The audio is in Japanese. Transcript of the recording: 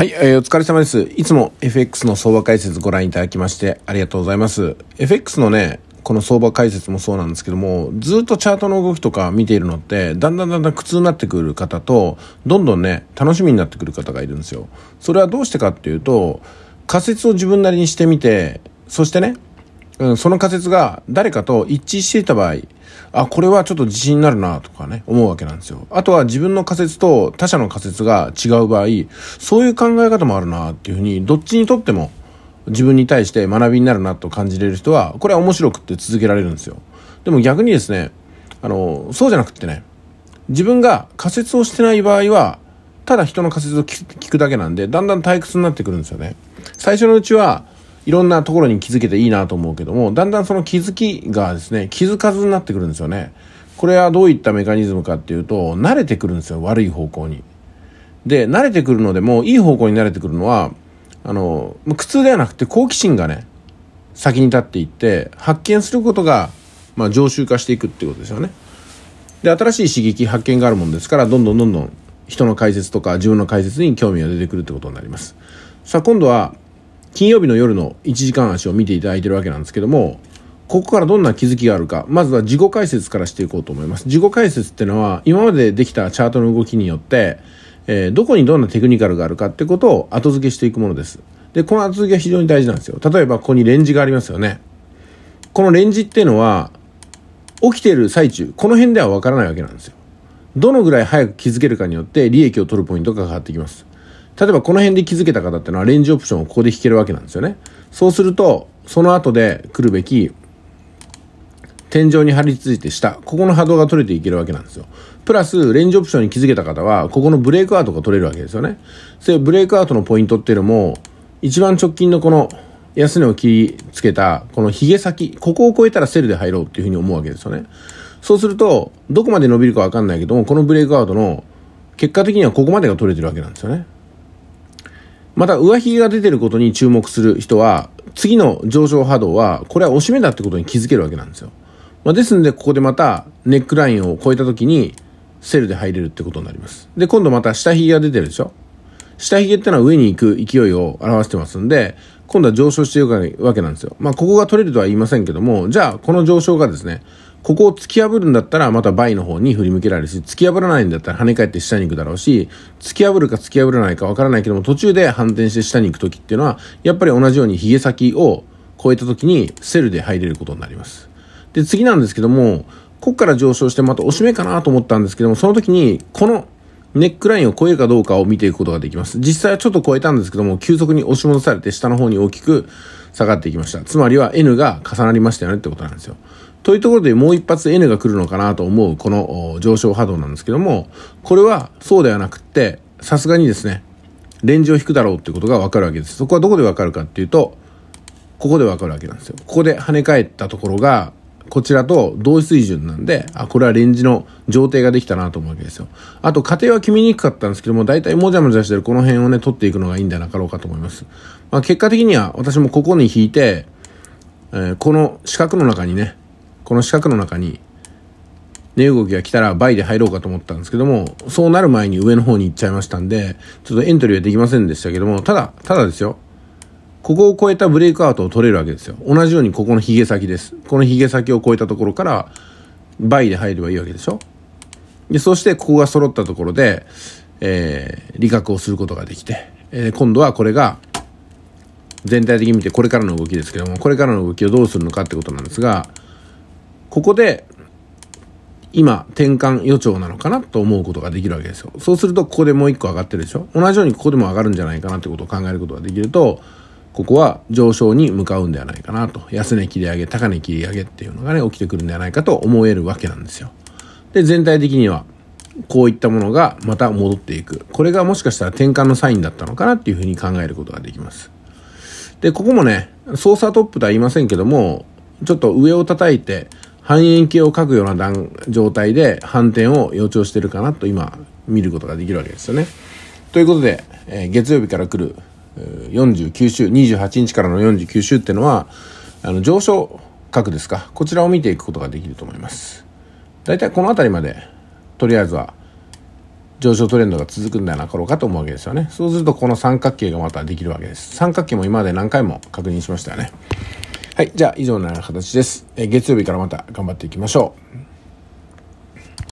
はい、えー、お疲れ様です。いつも FX の相場解説ご覧いただきましてありがとうございます。FX のね、この相場解説もそうなんですけども、ずっとチャートの動きとか見ているのって、だんだんだんだん苦痛になってくる方と、どんどんね、楽しみになってくる方がいるんですよ。それはどうしてかっていうと、仮説を自分なりにしてみて、そしてね、うん、その仮説が誰かと一致していた場合、あ、これはちょっと自信になるなとかね、思うわけなんですよ。あとは自分の仮説と他者の仮説が違う場合、そういう考え方もあるなっていうふうに、どっちにとっても自分に対して学びになるなと感じれる人は、これは面白くって続けられるんですよ。でも逆にですね、あの、そうじゃなくってね、自分が仮説をしてない場合は、ただ人の仮説を聞くだけなんで、だんだん退屈になってくるんですよね。最初のうちは、いろんなところに気づけていいなと思うけども、だんだんその気づきがですね、気づかずになってくるんですよね。これはどういったメカニズムかっていうと、慣れてくるんですよ、悪い方向に。で、慣れてくるのでも、いい方向に慣れてくるのは、あの、苦痛ではなくて好奇心がね、先に立っていって、発見することが、まあ、常習化していくっていうことですよね。で、新しい刺激、発見があるもんですから、どんどんどんどん人の解説とか自分の解説に興味が出てくるってことになります。さあ、今度は、金曜日の夜の1時間足を見ていただいてるわけなんですけどもここからどんな気づきがあるかまずは自己解説からしていこうと思います自己解説ってのは今までできたチャートの動きによって、えー、どこにどんなテクニカルがあるかってことを後付けしていくものですでこの後付けは非常に大事なんですよ例えばここにレンジがありますよねこのレンジっていうのは起きてる最中この辺ではわからないわけなんですよどのぐらい早く気づけるかによって利益を取るポイントが変わってきます例えばこの辺で気づけた方っていうのはレンジオプションをここで引けるわけなんですよね。そうすると、その後で来るべき、天井に張り付いて下、ここの波動が取れていけるわけなんですよ。プラス、レンジオプションに気づけた方は、ここのブレイクアウトが取れるわけですよね。それブレイクアウトのポイントっていうのも、一番直近のこの安値を切りつけた、このげ先、ここを超えたらセルで入ろうっていうふうに思うわけですよね。そうすると、どこまで伸びるかわかんないけども、このブレイクアウトの、結果的にはここまでが取れてるわけなんですよね。また上髭が出てることに注目する人は、次の上昇波動は、これは押し目だってことに気づけるわけなんですよ。まあ、ですんで、ここでまたネックラインを超えた時に、セルで入れるってことになります。で、今度また下髭が出てるでしょ下髭ってのは上に行く勢いを表してますんで、今度は上昇していくわけなんですよ。まあ、ここが取れるとは言いませんけども、じゃあ、この上昇がですね、ここを突き破るんだったら、また倍の方に振り向けられるし、突き破らないんだったら跳ね返って下に行くだろうし、突き破るか突き破らないかわからないけども、途中で反転して下に行く時っていうのは、やっぱり同じように髭先を超えた時にセルで入れることになります。で、次なんですけども、ここから上昇してまた押し目かなと思ったんですけども、その時に、このネックラインを超えるかどうかを見ていくことができます。実際はちょっと超えたんですけども、急速に押し戻されて下の方に大きく下がっていきました。つまりは N が重なりましたよねってことなんですよ。というところでもう一発 N が来るのかなと思うこの上昇波動なんですけども、これはそうではなくって、さすがにですね、レンジを引くだろうってことがわかるわけです。そこはどこでわかるかっていうと、ここでわかるわけなんですよ。ここで跳ね返ったところが、こちらと同一水準なんで、あ、これはレンジの上底ができたなと思うわけですよ。あと、過程は決めにくかったんですけども、大体もじゃもじゃしてるこの辺をね、取っていくのがいいんじゃなかろうかと思います。まあ、結果的には私もここに引いて、えー、この四角の中にね、この四角の中に値動きが来たら倍で入ろうかと思ったんですけども、そうなる前に上の方に行っちゃいましたんで、ちょっとエントリーはできませんでしたけども、ただ、ただですよ。ここを超えたブレイクアウトを取れるわけですよ。同じようにここのヒゲ先です。このヒゲ先を超えたところから倍で入ればいいわけでしょ。で、そしてここが揃ったところで、えー、理覚をすることができて、えー、今度はこれが全体的に見てこれからの動きですけども、これからの動きをどうするのかってことなんですが、ここで今転換予兆なのかなと思うことができるわけですよ。そうするとここでもう一個上がってるでしょ同じようにここでも上がるんじゃないかなってことを考えることができると、ここは上昇に向かうんではないかなと。安値切り上げ、高値切り上げっていうのがね、起きてくるんではないかと思えるわけなんですよ。で、全体的にはこういったものがまた戻っていく。これがもしかしたら転換のサインだったのかなっていうふうに考えることができます。で、ここもね、操作トップとは言いませんけども、ちょっと上を叩いて、半円形を描くような段状態で反転を予兆してるかなと今見ることができるわけですよね。ということで、えー、月曜日から来る49週28日からの49週っていうのはあの上昇角ですかこちらを見ていくことができると思います。大体この辺りまでとりあえずは上昇トレンドが続くんだなかろうかと思うわけですよねそうするとこの三角形がまたできるわけです三角形も今まで何回も確認しましたよねはい、じゃあ以上のような形です。え月曜日からまた頑張っていきましょう。